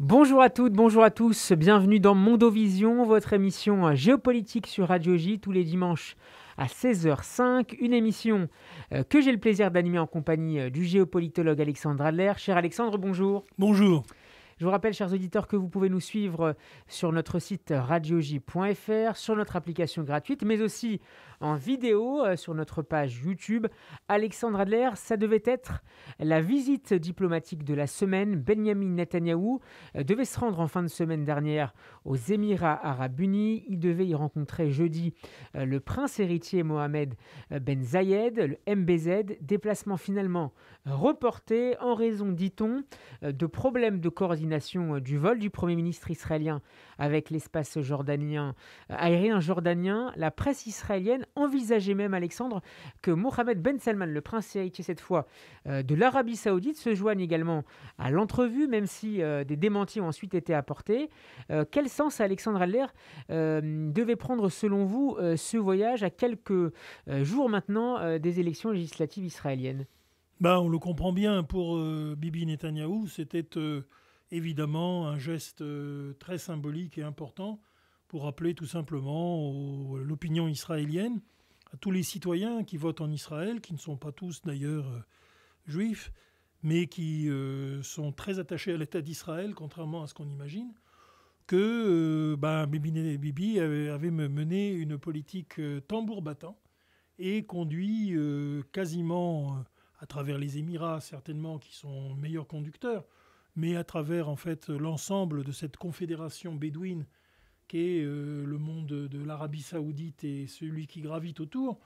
Bonjour à toutes, bonjour à tous, bienvenue dans Mondovision, votre émission géopolitique sur Radio J tous les dimanches à 16h05, une émission euh, que j'ai le plaisir d'animer en compagnie euh, du géopolitologue Alexandre Adler. Cher Alexandre, bonjour. Bonjour. Je vous rappelle, chers auditeurs, que vous pouvez nous suivre euh, sur notre site radioj.fr, sur notre application gratuite, mais aussi en vidéo euh, sur notre page YouTube. Alexandre Adler, ça devait être la visite diplomatique de la semaine. Benjamin Netanyahou euh, devait se rendre en fin de semaine dernière aux Émirats arabes unis. Il devait y rencontrer jeudi le prince héritier Mohamed Ben Zayed, le MBZ, déplacement finalement reporté en raison, dit-on, de problèmes de coordination euh, du vol du Premier ministre israélien avec l'espace jordanien, euh, aérien jordanien, la presse israélienne envisageait même, Alexandre, que Mohamed Ben Salman, le prince héritier cette fois euh, de l'Arabie saoudite, se joigne également à l'entrevue, même si des démentis ont ensuite été apportés. quel sens, Alexandre Aller, devait prendre selon vous ce voyage à quelques jours maintenant des élections législatives israéliennes Bah, on le comprend bien, pour Bibi Netanyahou, c'était évidemment un geste euh, très symbolique et important pour rappeler tout simplement l'opinion israélienne, à tous les citoyens qui votent en Israël, qui ne sont pas tous d'ailleurs euh, juifs, mais qui euh, sont très attachés à l'État d'Israël, contrairement à ce qu'on imagine, que ben, Bibi, avait, mené une politique tambour battant et conduit quasiment à travers les Émirats, certainement, qui sont meilleurs conducteurs, mais à travers en fait l'ensemble de cette confédération bédouine qu'est est euh, le monde de l'Arabie saoudite et celui qui gravite autour,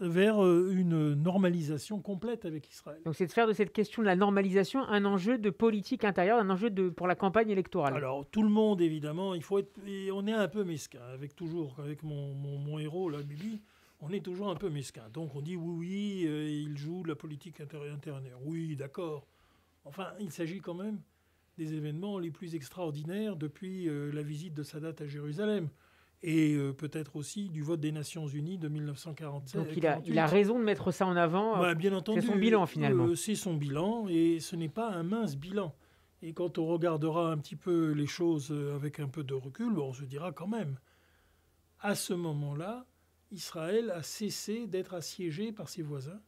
vers euh, une normalisation complète avec Israël. Donc c'est de faire de cette question de la normalisation un enjeu de politique intérieure, un enjeu de, pour la campagne électorale. Alors tout le monde évidemment, il faut être, on est un peu mesquin avec toujours avec mon, mon, héros là, Bibi, on est toujours un peu mesquin. Donc on dit oui oui, euh, il joue la politique intérieure. Oui d'accord, Enfin, il s'agit quand même des événements les plus extraordinaires depuis euh, la visite de Sadat à Jérusalem et euh, peut-être aussi du vote des Nations Unies de 1947. Donc il a, raison de mettre ça en avant. Euh, bah, bien entendu, c'est son bilan finalement. c'est son bilan et ce n'est pas un mince bilan. Et quand on regardera un petit peu les choses avec un peu de recul, on se dira quand même, à ce moment-là, Israël a cessé d'être assiégé par ses voisins,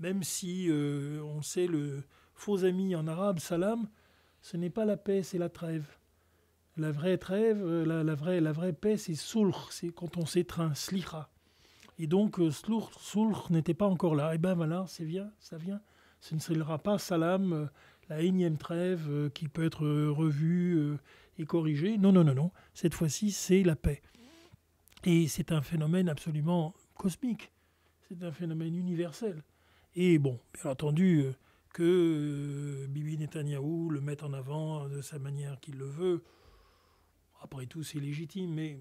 même si on sait le, faux amis en arabe, salam, ce n'est pas la paix, c'est la trêve. La vraie trêve, euh, la, vraie, la vraie paix, c'est sulh, c'est quand on s'étreint, slicha. Et donc, euh, sulh, n'était pas encore là. Et ben voilà, c'est vient, ça vient. Ce ne sera pas salam, euh, la énième trêve qui peut être revue et corrigée. Non, non, non, non. Cette fois-ci, c'est la paix. Et c'est un phénomène absolument cosmique. C'est un phénomène universel. Et bon, bien entendu, que euh, Bibi Netanyahou le mette en avant de sa manière qu'il le veut. Après tout, c'est légitime, mais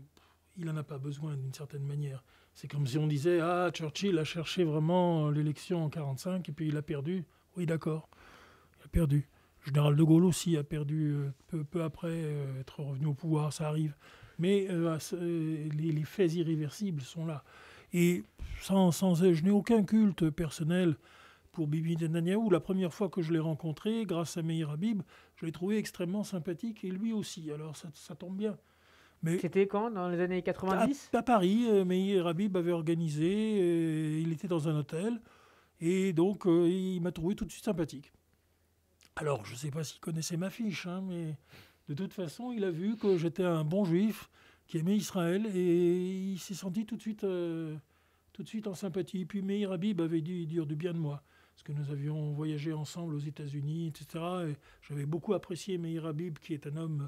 il n'en a pas besoin d'une certaine manière. C'est comme si on disait Ah, Churchill a cherché vraiment l'élection en 1945 et puis il a perdu. Oui, d'accord, il a perdu. général de Gaulle aussi a perdu euh, peu, après euh, être revenu au pouvoir, ça arrive. Mais les, faits irréversibles sont là. Et sans, je n'ai aucun culte personnel pour Bibi Netanyahu. La première fois que je l'ai rencontré, grâce à Meir Habib, je l'ai trouvé extrêmement sympathique et lui aussi. Alors ça, tombe bien. C'était quand Dans les années 90 à, Paris, euh, Meir Habib avait organisé, euh, il était dans un hôtel, et donc euh, il m'a trouvé tout de suite sympathique. Alors, je ne sais pas s'il connaissait ma fiche, hein, mais de toute façon, il a vu que j'étais un bon juif qui aimait Israël, et il s'est senti tout de suite, tout de suite en sympathie. Et puis Meir Habib avait dû dire du bien de moi parce que nous avions voyagé ensemble aux États-Unis, etc. J'avais beaucoup apprécié Meir Habib, qui est un homme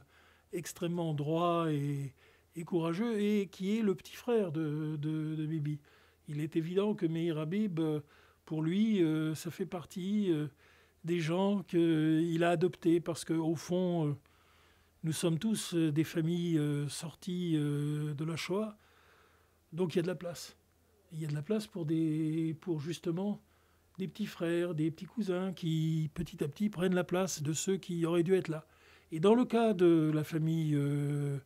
extrêmement droit et, courageux, et qui est le petit frère de, Bibi. Il est évident que Meir Habib, euh, pour lui, euh, ça fait partie euh, des gens qu'il a adoptés, parce qu'au fond, nous sommes tous des familles sorties de la Shoah, donc il y a de la place. Il y a de la place pour, des, pour justement des petits frères, des petits cousins qui petit à petit prennent la place de ceux qui auraient dû être là. Et dans le cas de la famille euh,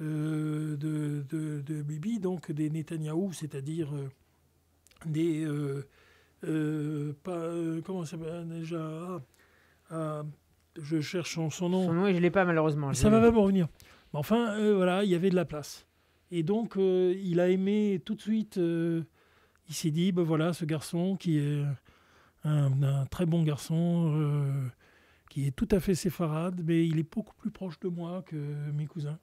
euh, de, de, Bibi, donc des Netanyahou, c'est-à-dire euh, des. pas, comment ça s'appelle déjà ah, ah, Je cherche son, nom. Son nom, je ne l'ai pas malheureusement. Ça va même revenir. Mais enfin, voilà, il y avait de la place. Et donc, il a aimé tout de suite il s'est dit, ben voilà, ce garçon qui est un, très bon garçon euh, qui est tout à fait séfarade, mais il est beaucoup plus proche de moi que mes cousins.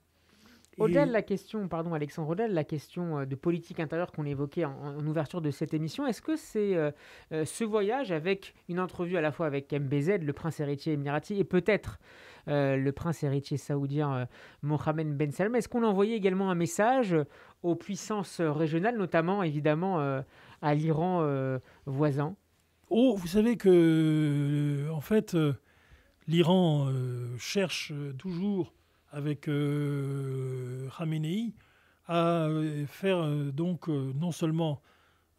la question, pardon Alexandre Odel, la question euh, de politique intérieure qu'on évoquait en, ouverture de cette émission, est-ce que c'est euh, ce voyage avec une entrevue à la fois avec MBZ, le prince héritier émirati, et peut-être le prince héritier saoudien Mohamed Ben Salman, est-ce qu'on envoyait également un message aux puissances régionales, notamment évidemment à l'Iran voisin Oh, vous savez que, euh, en fait, euh, l'Iran euh, cherche toujours, avec Khamenei, à faire donc non seulement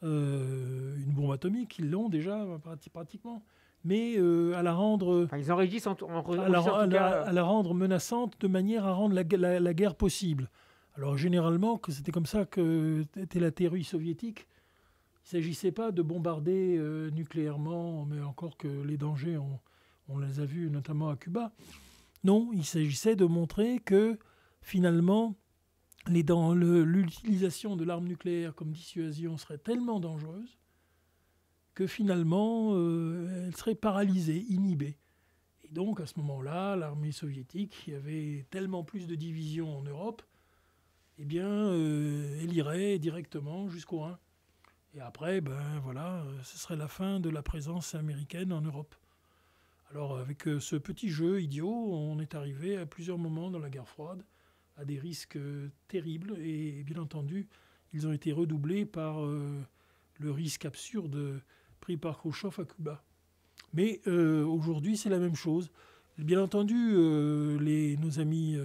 une bombe atomique, ils l'ont déjà pratiquement, mais à la rendre. ils à, la, rendre menaçante de manière à rendre la, guerre possible. Alors généralement, c'était comme ça que était la théorie soviétique il ne s'agissait pas de bombarder euh, nucléairement, mais encore que les dangers, on, les a vus notamment à Cuba. Non, il s'agissait de montrer que finalement, l'utilisation de l'arme nucléaire comme dissuasion serait tellement dangereuse que finalement, euh, elle serait paralysée, inhibée. Et donc, à ce moment-là, l'armée soviétique, qui avait tellement plus de divisions en Europe, eh bien, euh, elle irait directement jusqu'au Rhin. Et après, ben voilà, euh, ce serait la fin de la présence américaine en Europe. Alors avec euh, ce petit jeu idiot, on est arrivé à plusieurs moments dans la guerre froide à des risques euh, terribles et bien entendu, ils ont été redoublés par le risque absurde pris par Khrushchev à Cuba. Mais aujourd'hui, c'est la même chose. Bien entendu, les, nos amis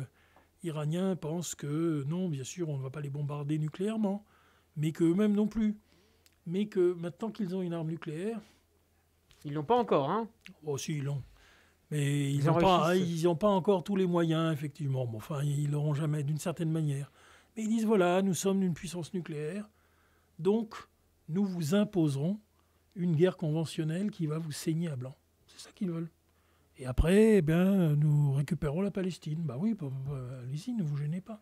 iraniens pensent que non, bien sûr, on ne va pas les bombarder nucléairement, mais qu'eux-mêmes non plus mais que maintenant qu'ils ont une arme nucléaire. Ils l'ont pas encore, hein Oh, si, ils l'ont. Mais ils n'ont pas, hein, pas encore tous les moyens, effectivement. enfin, ils l'auront jamais, d'une certaine manière. Mais ils disent voilà, nous sommes d'une puissance nucléaire, donc nous vous imposerons une guerre conventionnelle qui va vous saigner à blanc. C'est ça qu'ils veulent. Et après, eh bien, nous récupérons la Palestine. Bah oui, bah, bah, allez-y, ne vous gênez pas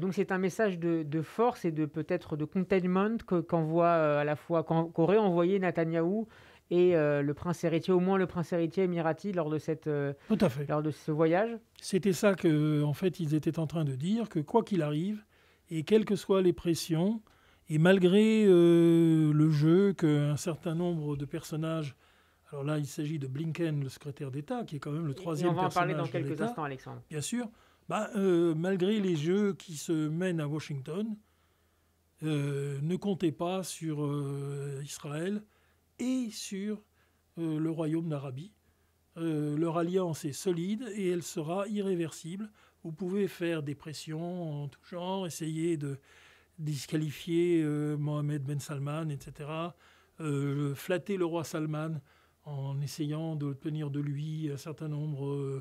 donc c'est un message de, force et de peut-être de containment qu'envoie euh, à la fois qu'aurait envoyé Netanyahou et euh, le prince héritier, au moins le prince héritier émirati lors de cette euh, lors de ce voyage. C'était ça que en fait ils étaient en train de dire que quoi qu'il arrive et quelles que soient les pressions et malgré le jeu qu'un certain nombre de personnages alors là, il s'agit de Blinken, le secrétaire d'État, qui est quand même le troisième on va en parler dans quelques instants, Alexandre. Bien sûr, bah, euh, malgré les jeux qui se mènent à Washington, euh, ne comptez pas sur euh, Israël et sur le royaume d'Arabie. leur alliance est solide et elle sera irréversible. Vous pouvez faire des pressions en tout genre, essayer de disqualifier Mohamed Ben Salman, etc. flatter le roi Salman en essayant d'obtenir de lui un certain nombre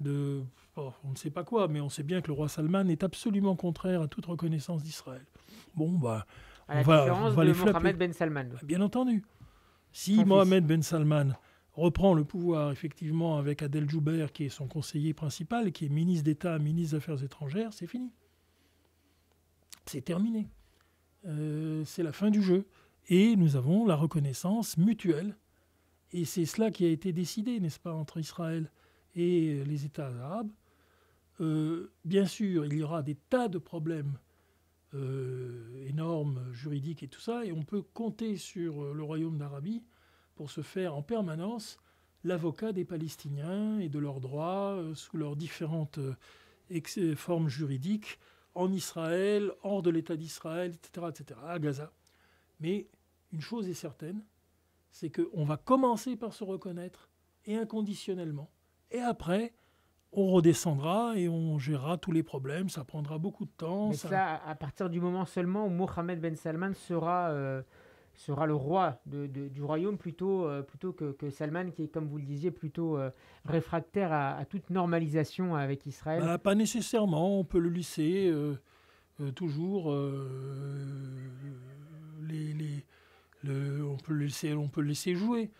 de oh, on ne sait pas quoi, mais on sait bien que le roi Salman est absolument contraire à toute reconnaissance d'Israël. Bon, bah, on la va, les Mohamed Ben Salman. Bah, bien entendu. Si Mohammed Mohamed Ben Salman reprend le pouvoir effectivement avec Adel Joubert, qui est son conseiller principal, qui est ministre d'État, ministre des Affaires étrangères, c'est fini. C'est terminé. Euh, c'est la fin du jeu. Et nous avons la reconnaissance mutuelle. Et c'est cela qui a été décidé, n'est-ce pas, entre Israël et les États arabes. Euh, bien sûr, il y aura des tas de problèmes euh, énormes, juridiques et tout ça, et on peut compter sur euh, le Royaume d'Arabie pour se faire en permanence l'avocat des Palestiniens et de leurs droits sous leurs différentes formes juridiques en Israël, hors de l'État d'Israël, etc., etc., à Gaza. Mais une chose est certaine, c'est qu'on va commencer par se reconnaître et inconditionnellement et après, on redescendra et on gérera tous les problèmes. Ça prendra beaucoup de temps. Mais ça, à partir du moment seulement où Mohamed Ben Salman sera, euh, sera le roi du royaume, plutôt, euh, plutôt que, que, Salman, qui est, comme vous le disiez, plutôt euh, réfractaire à, toute normalisation avec Israël bah, Pas nécessairement. On peut le laisser toujours. on, peut laisser, on peut le laisser jouer.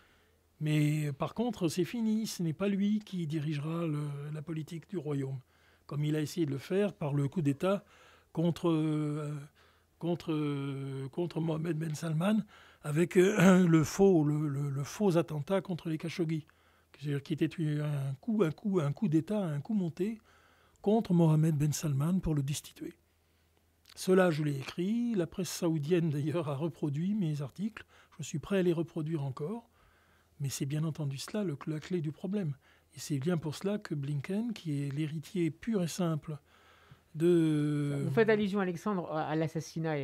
Mais par contre, c'est fini, ce n'est pas lui qui dirigera la politique du royaume, comme il a essayé de le faire par le coup d'État contre, euh, euh, Mohamed Ben Salman, avec euh, le, faux, le, faux attentat contre les Khashoggi, qui était un coup, un coup, un coup d'État, un coup monté contre Mohamed Ben Salman pour le destituer. Cela, je l'ai écrit, la presse saoudienne d'ailleurs a reproduit mes articles, je suis prêt à les reproduire encore. Mais c'est bien entendu cela le, la clé du problème. Et c'est bien pour cela que Blinken, qui est l'héritier pur et simple de... Vous faites allusion, Alexandre, à l'assassinat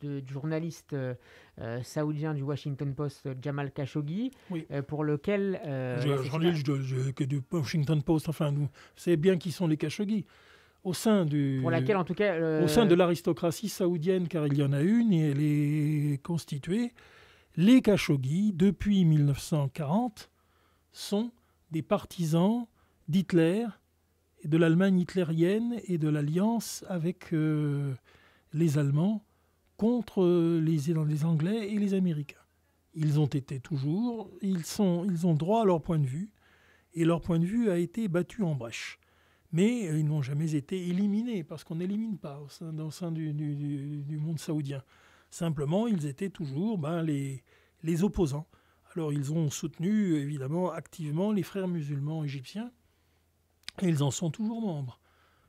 du journaliste euh, euh, saoudien du Washington Post, Jamal Khashoggi, euh, pour lequel... je je, que du Washington Post, enfin, nous, c'est bien qui sont les Khashoggi. Au sein du... Pour laquelle, en tout cas... Au sein de l'aristocratie saoudienne, car il y en a une, et elle est constituée les Khashoggi, depuis 1940, sont des partisans d'Hitler, et de l'Allemagne hitlérienne et de l'alliance avec euh, les Allemands contre euh, les, Anglais et les Américains. Ils ont été toujours, ils, ont droit à leur point de vue, et leur point de vue a été battu en brèche. Mais euh, ils n'ont jamais été éliminés, parce qu'on n'élimine pas au sein, sein du monde saoudien. Simplement, ils étaient toujours ben, les opposants. Alors ils ont soutenu évidemment activement les frères musulmans égyptiens, et ils en sont toujours membres.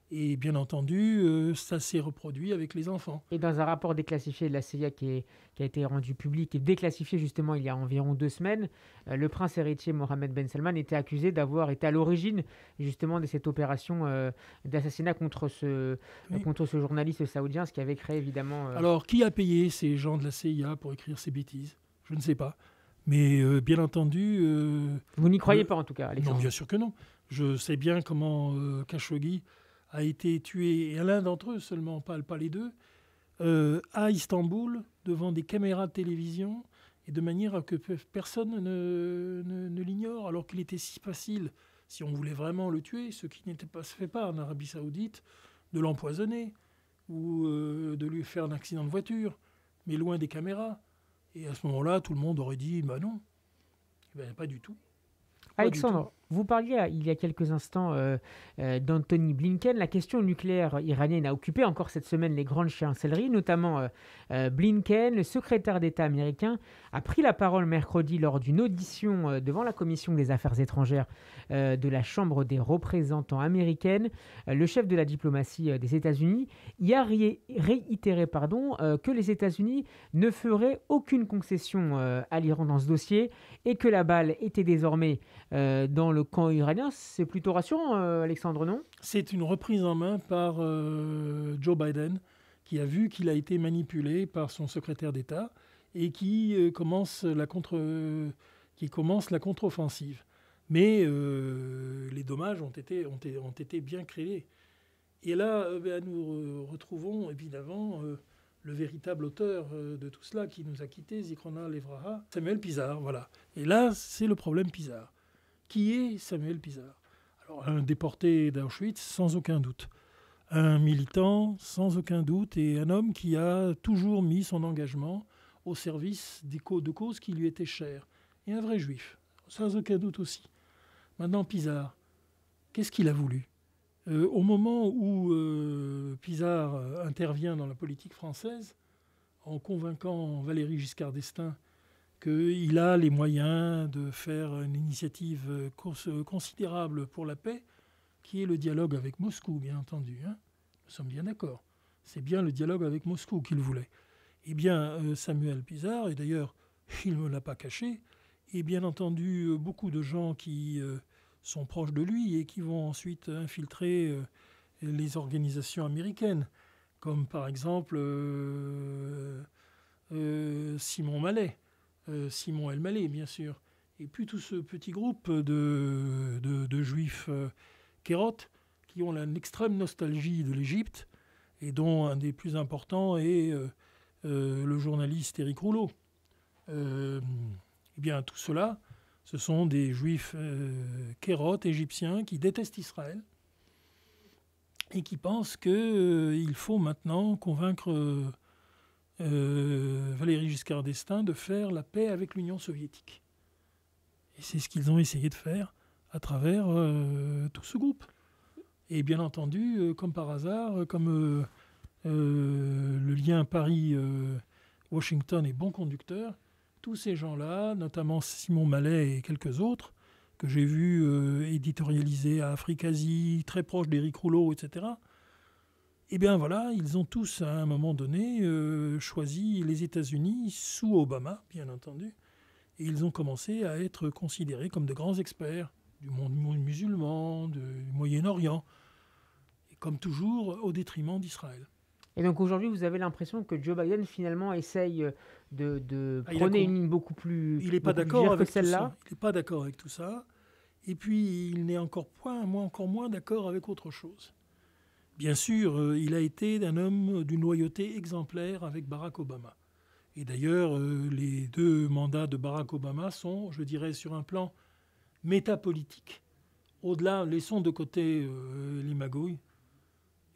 Et bien entendu, euh, ça s'est reproduit avec les enfants. Et dans un rapport déclassifié de la CIA qui, a été rendu public et déclassifié justement il y a environ deux semaines, euh, le prince héritier Mohamed Ben Salman était accusé d'avoir été à l'origine justement de cette opération euh, d'assassinat contre ce, contre ce journaliste saoudien, ce qui avait créé évidemment... Alors, qui a payé ces gens de la CIA pour écrire ces bêtises Je ne sais pas. Mais bien entendu... Vous n'y croyez pas en tout cas, Alexandre Non, bien sûr que non. Je sais bien comment Khashoggi a été tué, et l'un d'entre eux seulement, pas, pas les deux, euh, à Istanbul, devant des caméras de télévision, et de manière à que personne ne, l'ignore, alors qu'il était si facile, si on voulait vraiment le tuer, ce qui n'était pas fait par en Arabie saoudite, de l'empoisonner ou euh, de lui faire un accident de voiture, mais loin des caméras. Et à ce moment-là, tout le monde aurait dit, bah non, eh ben, pas du tout. Alexandre, vous parliez euh, il y a quelques instants euh, euh, d'Anthony Blinken. La question nucléaire iranienne a occupé encore cette semaine les grandes chancelleries, notamment Blinken, le secrétaire d'État américain, a pris la parole mercredi lors d'une audition devant la Commission des Affaires étrangères de la Chambre des représentants américaines. le chef de la diplomatie des États-Unis y a réitéré pardon, que les États-Unis ne feraient aucune concession à l'Iran dans ce dossier et que la balle était désormais dans le le camp iranien. C'est plutôt rassurant, euh, Alexandre, non C'est une reprise en main par euh, Joe Biden, qui a vu qu'il a été manipulé par son secrétaire d'État et qui, euh, commence, la contre, qui commence la contre-offensive. Mais les dommages ont été, ont, ont été bien créés. Et là, ben, nous retrouvons évidemment le véritable auteur de tout cela qui nous a quittés, Zikrona Levraha, Samuel Pizarre. Voilà. Et là, c'est le problème Pizarre. Qui est Samuel Pizarre Alors, un déporté d'Auschwitz, sans aucun doute. Un militant, sans aucun doute, et un homme qui a toujours mis son engagement au service des causes, de causes qui lui étaient chères. Et un vrai juif, sans aucun doute aussi. Maintenant, Pizarre, qu'est-ce qu'il a voulu euh, Au moment où euh, intervient dans la politique française, en convainquant Valérie Giscard d'Estaing qu'il a les moyens de faire une initiative considérable pour la paix, qui est le dialogue avec Moscou, bien entendu. Hein. Nous sommes bien d'accord. C'est bien le dialogue avec Moscou qu'il voulait. Eh bien, euh, Samuel Pizarre, et d'ailleurs, il ne l'a pas caché, et bien entendu, euh, beaucoup de gens qui euh, sont proches de lui et qui vont ensuite infiltrer les organisations américaines, comme par exemple Simon Mallet, euh, Simon El Malé, bien sûr, et puis tout ce petit groupe de, juifs euh, kérotes qui ont l'extrême extrême nostalgie de l'Égypte, et dont un des plus importants est euh, le journaliste Éric Rouleau. eh bien, tout cela, ce sont des juifs kérotes égyptiens qui détestent Israël et qui pensent qu'il il faut maintenant convaincre les Giscard d'Estaing de faire la paix avec l'Union soviétique. Et c'est ce qu'ils ont essayé de faire à travers euh, tout ce groupe. Et bien entendu, euh, comme par hasard, euh, comme le lien Paris-Washington est bon conducteur, tous ces gens-là, notamment Simon Mallet et quelques autres, que j'ai vus éditorialiser à Afrique-Asie, très proche d'Éric Rouleau, etc., eh bien voilà, ils ont tous à un moment donné euh, choisi les États-Unis sous Obama, bien entendu, et ils ont commencé à être considérés comme de grands experts du monde musulman, du Moyen-Orient, et comme toujours au détriment d'Israël. Et donc aujourd'hui, vous avez l'impression que Joe Biden finalement essaye de, de ah, prôner une ligne beaucoup plus. Il n'est pas d'accord avec celle-là. Il n'est pas d'accord avec tout ça. Et puis il n'est encore point, encore moins d'accord avec autre chose. Bien sûr, euh, il a été un homme euh, d'une loyauté exemplaire avec Barack Obama. Et d'ailleurs, euh, les deux mandats de Barack Obama sont, je dirais, sur un plan métapolitique. Au-delà, laissons de côté l'imagouille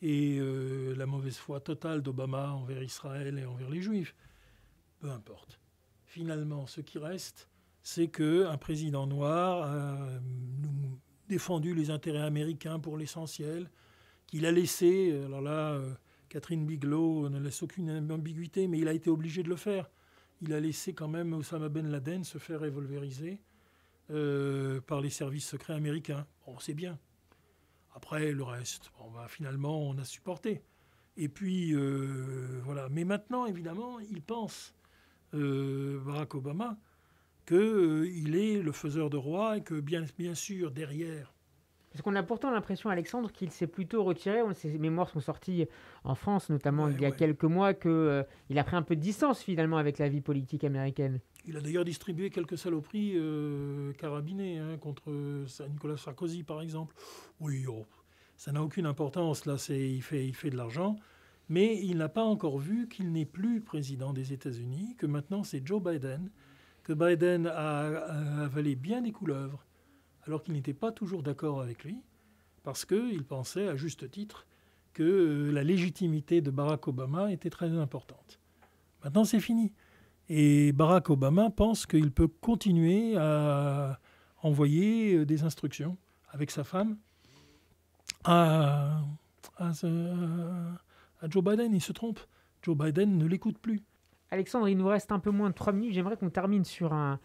et la mauvaise foi totale d'Obama envers Israël et envers les Juifs. Peu importe. Finalement, ce qui reste, c'est qu'un président noir a nous défendu les intérêts américains pour l'essentiel, il a laissé, alors là, euh, Catherine Bigelow ne laisse aucune ambiguïté, mais il a été obligé de le faire. Il a laissé quand même Osama Ben Laden se faire révolveriser euh, par les services secrets américains. On sait bien. Après, le reste, bon, bah, finalement, on a supporté. Et puis, euh, voilà. Mais maintenant, évidemment, il pense, Barack Obama, qu'il est le faiseur de roi et que, bien sûr, derrière parce qu'on a pourtant l'impression, Alexandre, qu'il s'est plutôt retiré. On, ses mémoires sont sorties en France, notamment il y a quelques mois, qu'il euh, il a pris un peu de distance finalement avec la vie politique américaine. Il a d'ailleurs distribué quelques saloperies euh, carabinées hein, contre euh, Nicolas Sarkozy, par exemple. Oui, oh, ça n'a aucune importance. Là, il fait, il fait de l'argent. Mais il n'a pas encore vu qu'il n'est plus président des États-Unis, que maintenant c'est Joe Biden, que Biden a avalé bien des couleuvres alors qu'il n'était pas toujours d'accord avec lui, parce qu'il pensait, à juste titre, que euh, la légitimité de Barack Obama était très importante. Maintenant, c'est fini. Et Barack Obama pense qu'il peut continuer à envoyer euh, des instructions avec sa femme à, euh, à Joe Biden. Il se trompe. Joe Biden ne l'écoute plus. Alexandre, il nous reste un peu moins de 3 minutes. J'aimerais qu'on termine sur un,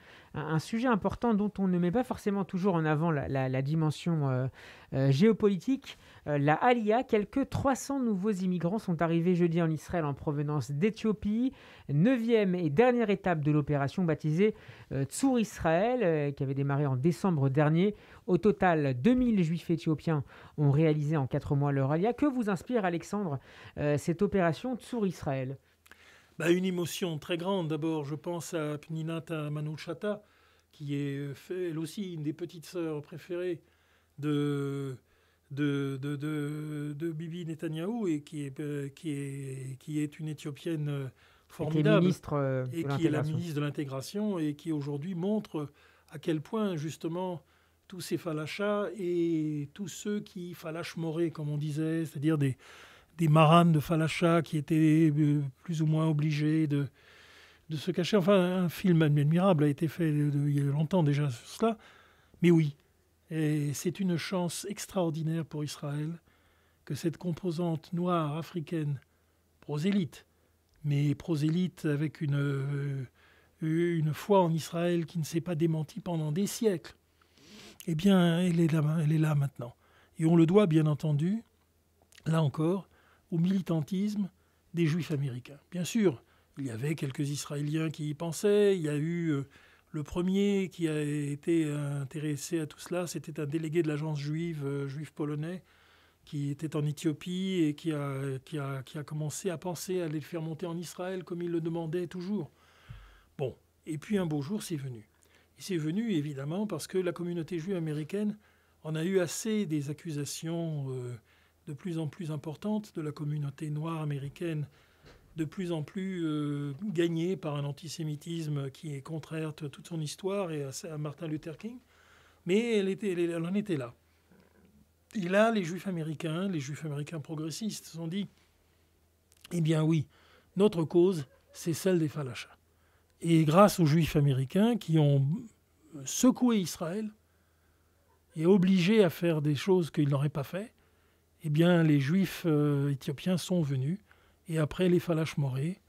sujet important dont on ne met pas forcément toujours en avant la, dimension euh, euh, géopolitique. Euh, la Alia, quelques 300 nouveaux immigrants sont arrivés jeudi en Israël en provenance d'Éthiopie. Neuvième et dernière étape de l'opération baptisée Tsour Israël, qui avait démarré en décembre dernier. Au total, 2000 juifs éthiopiens ont réalisé en 4 mois leur Alia. Que vous inspire, Alexandre, cette opération Tsour Israël bah, une émotion très grande. D'abord, je pense à Pninata Manouchata, qui est euh, elle aussi une des petites sœurs préférées de, de, de, de, Bibi Netanyahu et qui est, euh, qui est, qui est une Éthiopienne euh, formidable. Et qui est, ministre et qui est la ministre de l'intégration et qui aujourd'hui montre à quel point justement tous ces falachas et tous ceux qui, falachemoraient, comme on disait, c'est-à-dire des, des maranes de Falacha qui étaient euh, plus ou moins obligés de, de se cacher. Enfin, un film admirable a été fait euh, il y a longtemps déjà sur cela. Mais oui, c'est une chance extraordinaire pour Israël que cette composante noire africaine prosélyte, mais prosélyte avec une, euh, une foi en Israël qui ne s'est pas démentie pendant des siècles, eh bien, elle est là, elle est là maintenant. Et on le doit, bien entendu, là encore, au militantisme des juifs américains. Bien sûr, il y avait quelques Israéliens qui y pensaient, il y a eu euh, le premier qui a été intéressé à tout cela, c'était un délégué de l'agence juive, euh, juif polonais, qui était en Éthiopie et qui a, qui a, qui a commencé à penser à les faire monter en Israël comme il le demandait toujours. Bon, et puis un beau jour, c'est venu. Il c'est venu évidemment parce que la communauté juive américaine en a eu assez des accusations. Euh, de plus en plus importante de la communauté noire américaine, de plus en plus euh, gagnée par un antisémitisme qui est contraire à toute son histoire et à, Martin Luther King. Mais elle, en était là. Et là, les juifs américains, les juifs américains progressistes, se sont dit Eh bien, oui, notre cause, c'est celle des Falachas. Et grâce aux juifs américains qui ont secoué Israël et obligé à faire des choses qu'ils n'auraient pas fait, eh bien, les juifs euh, éthiopiens sont venus, et après les Falach-Moré,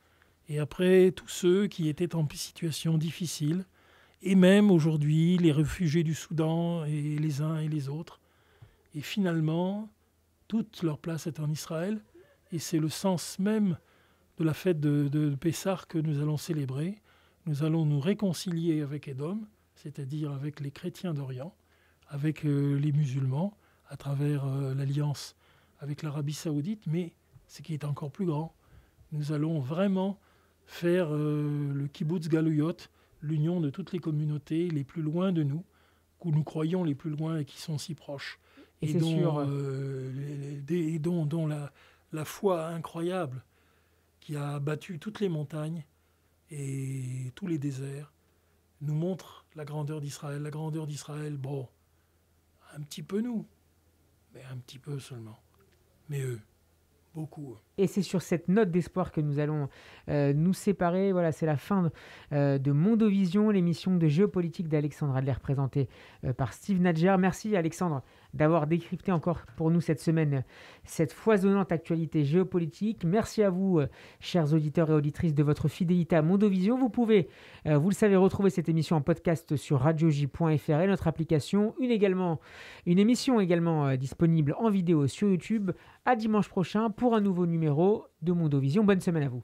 et après tous ceux qui étaient en situation difficile, et même aujourd'hui les réfugiés du Soudan et les uns et les autres. Et finalement, toute leur place est en Israël, et c'est le sens même de la fête de, de, que nous allons célébrer. Nous allons nous réconcilier avec Edom, c'est-à-dire avec les chrétiens d'Orient, avec euh, les musulmans, à travers euh, l'alliance avec l'Arabie saoudite, mais ce qui est encore plus grand, nous allons vraiment faire euh, le kibbutz galouyot, l'union de toutes les communautés les plus loin de nous, où nous croyons les plus loin et qui sont si proches, et, dont, euh, la, foi incroyable qui a battu toutes les montagnes et tous les déserts nous montre la grandeur d'Israël. La grandeur d'Israël, bon, un petit peu nous, un petit peu seulement. Mais eux, beaucoup. Hein. Et c'est sur cette note d'espoir que nous allons euh, nous séparer. Voilà, c'est la fin euh, de, Mondovision, l'émission de géopolitique d'Alexandre Adler présentée euh, par Steve Nadger. Merci Alexandre d'avoir décrypté encore pour nous cette semaine cette foisonnante actualité géopolitique. Merci à vous, euh, chers auditeurs et auditrices, de votre fidélité à Mondovision. Vous pouvez, euh, vous le savez, retrouver cette émission en podcast sur radioj.fr et notre application. Une, également, une émission également euh, disponible en vidéo sur YouTube. À dimanche prochain pour un nouveau numéro de Mondovision. Bonne semaine à vous.